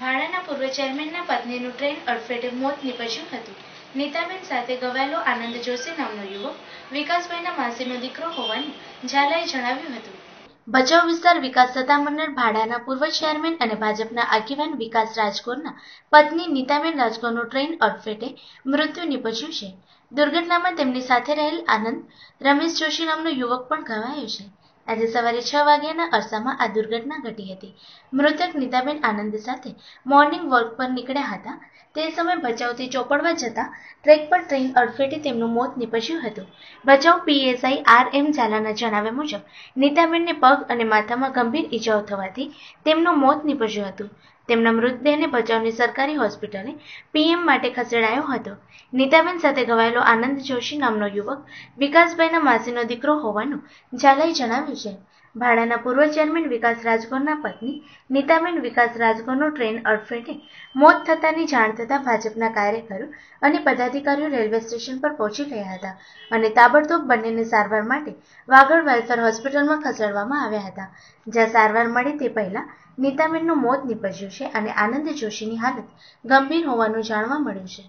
ભાડાના પૂર્વ ચેરમેનના પત્નીનું ટ્રેન અડફેટે મોત નીપજ્યું હતું નીતાબેન સાથે ગવાયેલો આનંદ જોશી નામનો યુવક વિકાસભાઈના માસીનો દીકરો હોવાનું ઝાલાએ જણાવ્યું હતું ભચાઉ વિસ્તાર વિકાસ સત્તામંડળ ભાડાના પૂર્વ ચેરમેન અને ભાજપના આગેવાન વિકાસ રાજગોરના પત્ની નીતાબેન રાજગોરનું ટ્રેન અડફેટે મૃત્યુ નીપજ્યું છે દુર્ઘટનામાં તેમની સાથે રહેલ આનંદ રમેશ જોશી નામનો યુવક પણ ઘવાયો છે આજે સવારે છ વાગ્યાના અરસામાં આ દુર્ઘટના ઘટી હતી મૃતક નીતાબેન આનંદ સાથે મોર્નિંગ વોક પર નીકળ્યા હતા તે સમયે ભચાઉથી ચોપડવા જતા ટ્રેક પર ટ્રેન અડફેટે તેમનું મોત નીપજ્યું હતું ભચાઉ પીએસઆઈ આર એમ ઝાલાના જણાવ્યા મુજબ નીતાબેનને પગ અને માથામાં ગંભીર ઈજાઓ થવાથી તેમનું મોત નીપજ્યું હતું તેમના મૃતદેહને ભચાઉની સરકારી હોસ્પિટલે પીએમ માટે ખસેડાયો હતો નીતાબેન સાથે ઘવાયેલો આનંદ જોશી નામનો યુવક વિકાસભાઈના માસીનો દીકરો હોવાનું ઝાલાએ જણાવ્યું છે ભાડાના પૂર્વ ચેરમેન વિકાસ રાજગોરના પત્ની નીતાબેન વિકાસ રાજગોરનો ટ્રેન અડફેટે મોત થતાની જાણ થતાં ભાજપના કાર્યકરો અને પદાધિકારીઓ રેલવે સ્ટેશન પર પહોંચી ગયા હતા અને તાબડતોબ બંનેને સારવાર માટે વાગડ વેલફેર હોસ્પિટલમાં ખસેડવામાં આવ્યા હતા જ્યાં સારવાર મળે તે પહેલા નીતાબેનનું મોત નીપજ્યું છે અને આનંદ જોશીની હાલત ગંભીર હોવાનું જાણવા મળ્યું છે